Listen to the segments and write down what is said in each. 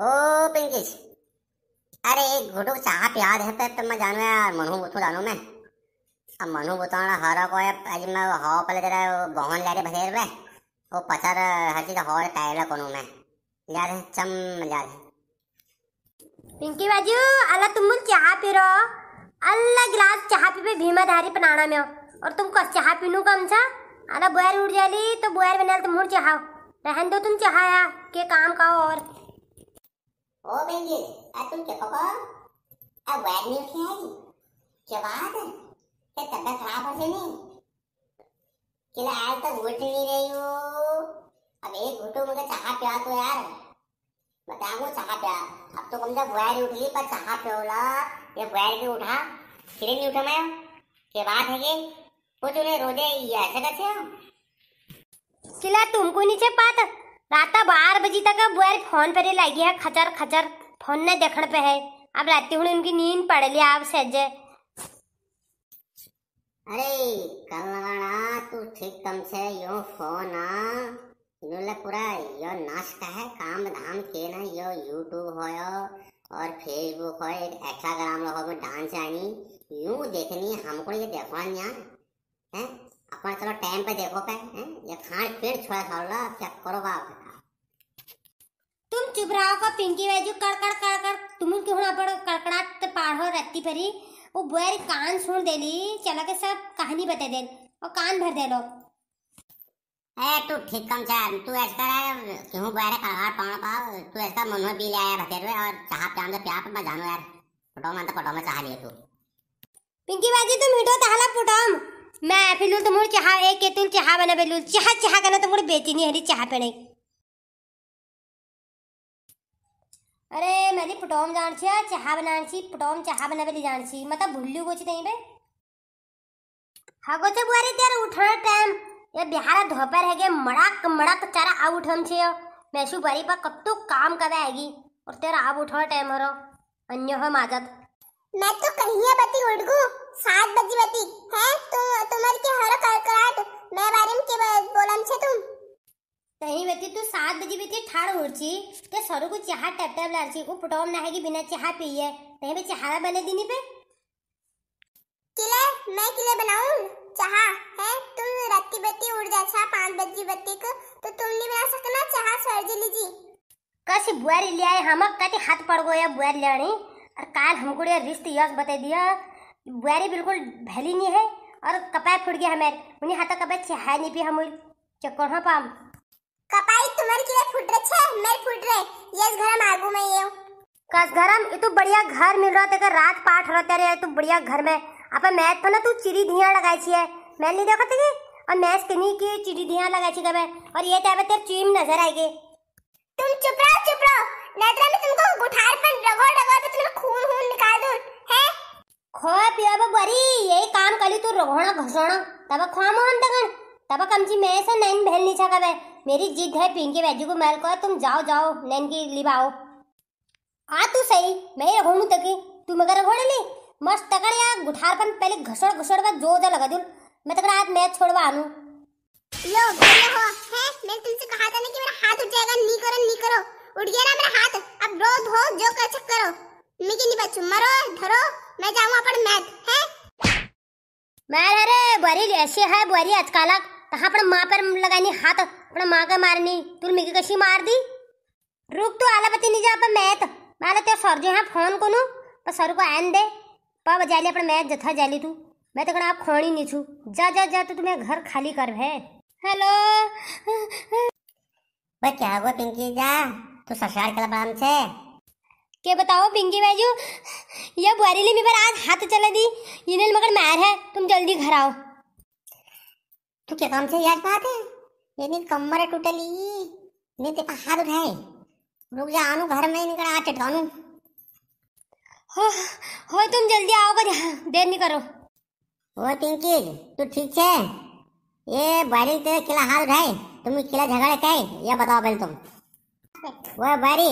ओ pinkish अरे एक घोटो चाह प्याद है पे तो मैं जानू यार मनु वो तो जानू मैं अब मनु बोताना तो हरा को है आज मैं हवा पले जरा बहन लारे भसेर में वो पचर हर चीज हवा टायर कोनो मैं याद है चम याद है पिंकी बाजू अल्लाह तुम मुझ चाह पी रो अल्लाह गिलास चाह पी पे भीमा धारी पनाना में और तुम कस चाह पीनू कम सा अल्लाह बुआर उड़ जाली तो बुआर बनाल तुम मुड़ चाहो रहन दो तुम चाह के काम का और ओ बेंगे आ तुम क्या पापा आ वैग मिल के आई क्या बात है क्या तबियत खराब हो जानी किला आज तक उठ नहीं रही हो अब एक घुटो मुझे चाह पिया तो यार बताऊंगा चाह पिया अब तो कम से बुआर उठ गई पर चाह पियोला ये बुआर के उठा फिर नहीं उठा मैं के बात है के वो तूने रोजे ऐसे करते हो किला तुमको नीचे पाता रात बारह बजे तक बुआर फोन पर लगी है खचर खचर फोन ने देखने पे है अब रात हूँ उनकी नींद पड़ लिया अब सहजे अरे कलवाड़ा तू ठीक कम से यो फोन आ इन्होंने पूरा यो नाश्ता है काम धाम के ना यो यूट्यूब हो यो और फेसबुक हो इंस्टाग्राम हो डांस आनी यू देखनी हमको ये देखो यार है टाइम पे देखो पे ये खान पेड़ छोड़ा सावला क्या करो बाप तुम चुप रहो का पिंकी बाजू कड़ कर कर कर तुम क्यों ना पड़ कड़कड़ाट पार हो रत्ती परी वो बुआरी कान सुन देली चला के सब कहानी बता दे और कान भर दे लो ए तू ठीक कम चार तू ऐसा कर क्यों बुआरे कड़कड़ाट पाना पा तू ऐसा मनोहर पी ले आया भतेर में और चाह प्याम से प्याप मैं जानो यार फोटो में तो फोटो में चाह लिए तू पिंकी बाजी तुम हिटो ताला तो फोटो मैं फिर तो तुम चाह एक के तुल चाह बना बेलूल चाह चाह करना तो तुम नहीं हरी चहा पेड़े अरे मेरी पटोम जान छी हाँ, चाह बनान ची पटोम चाह बना बेली जान तो ची मतलब भूल लियो कुछ नहीं बे हागो से तो बुआरी तेरे उठना टाइम ये बिहार धोपर है के मड़क मड़क चारा आ ची मैं मैसू बारी पर कब तो काम कर आएगी और तेरा आप उठना टाइम हरो अन्य हम आदत मैं तो कहीं बती उड़गू सात बजी बती है तुम तुम्हारी के हर करकराट मैं बारे में के बोलम छे तुम नहीं बेटी तू सात बजे बती ठाड़ हो होची ते सरो को चाह टैप टप लारची को पटोम ना है कि बिना चाह पिए नहीं बे चाह बने दिनी पे किले मैं किले बनाऊं चाह है तुम रत्ती बत्ती उड़ जा छा पांच बजे बत्ती को तो तुम नहीं बना सकना चाह सर्जी लीजी कसी बुआरी ले आए हम कति हाथ पड़ गया बुआरी लेनी और काल हमको रिश्ते यस बता दिया बुआरी बिल्कुल भली नहीं है और कपाय फुट गया हमारे उन्हें हाथा कपाय चाहे नहीं पी हम चक्कर हाँ पाम कपाई तुम्हारे किले फुट रहे छे मेरे फुट रहे ये इस घर में आगू में ये कस घर हम ये तो बढ़िया घर मिल रहा तेरे रात पाठ रहते रहे तो बढ़िया घर में आप मैच तो ना तू चिड़ी धियाँ लगाई छी है मैं नहीं देखा थी और मैच कहीं की चिड़ी धियाँ लगाई छी कबे और ये टाइम तेरे चीम नजर आएगी तुम चुप रहो चुप रहो नजर में तुमको बुठार पर रगड़ रगड़ पे तुमको खून खून निकाल दो ખોવા પીવા બરી એ કામ કર્યું તું રોહણો ઘસણો તબ ખોવા મોહન તગણ तब कम जी मैं से नैन बहन नहीं कब है मेरी जिद है पिंकी वैजू को मेल को तुम जाओ जाओ नैन की लिबाओ आ तू सही मैं रघोणू तकी तू मगर रघोड़े ली मस्त तकड़ यार गुठार पन पहले घसोड़ घसोड़ बा जोर जा लगा दूं मैं तकड़ आज मैच छोड़वा आनू लो हो है मैंने तुमसे कहा था ना कि मेरा हाथ उठ जाएगा नी करो नी करो उठ गया ना मेरा हाथ अब जो कर करो मिकी नहीं ಬಚ್ಚು मरो धरो मैं जाऊं अपन मैथ है मैं अरे बरी ऐसे है बरी आजकल कहां पर मां पर लगानी हाथ पण मां का मारनी तू मिकी कशी मार दी रुक तो आला पति नहीं जा पर मैथ तो, माला तो ते सर जो है हाँ फोन को नु पर सर को आन दे पा जाली अपन मैथ जथा जाली तू मैं तो आप खोणी नहीं छू जा जा जा तो तुम्हें घर खाली कर है हेलो भाई क्या हुआ पिंकी जा तू ससुराल के बाम से के बताओ पिंकी बाजू यह बुआरीली मी पर आज हाथ चला दी इन्हें मगर मार है तुम जल्दी घर आओ तो क्या काम से याद बात है ये कमर टूट ली नींद तेरा हाथ उठाए रुक जा आनू घर में निकल आ चटकानू हो हो तुम जल्दी आओ पर देर नहीं करो ओ पिंकी तू ठीक है ये बारी तेरे किला हाल उठाए तुम किला झगड़ा कहे ये बताओ पहले तुम हाँ। वो बारी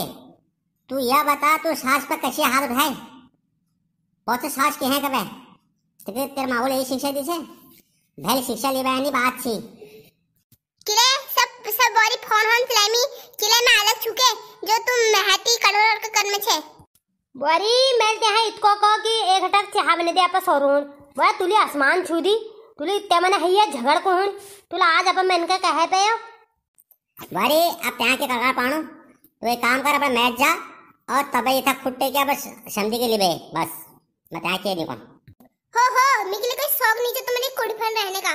तू यह बता तू सास पर कैसे हाथ उठाए बहुत से सास के हैं कब तिकडे तेरे माहौल यही शिक्षा दी से धैल शिक्षा ले बयानी बात सी किले सब सब बोरी फोन होन फ्लेमी किले में अलग छुके जो तुम महती कड़ोर और कर में छे बोरी मेलते हैं इतको को कि एक हटक चाह बने दे आपा होरून बोला तुली आसमान छू दी तुली इतने मन है झगड़ को हूं तुला आज अपन मैं इनका कहे पे हो बारी अब त्या के कगार पाणो तो एक काम कर अपन मैच जा और तब ये था खुट्टे क्या बस समझी के लिए बे बस बता के देखो हो हो मिकले कोई शौक नहीं तो मैंने कुड़फन रहने का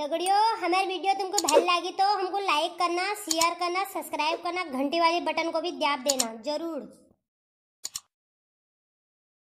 दगड़ियों हमारे वीडियो तुमको भल लगी तो हमको लाइक करना शेयर करना सब्सक्राइब करना घंटी वाले बटन को भी दयाप देना जरूर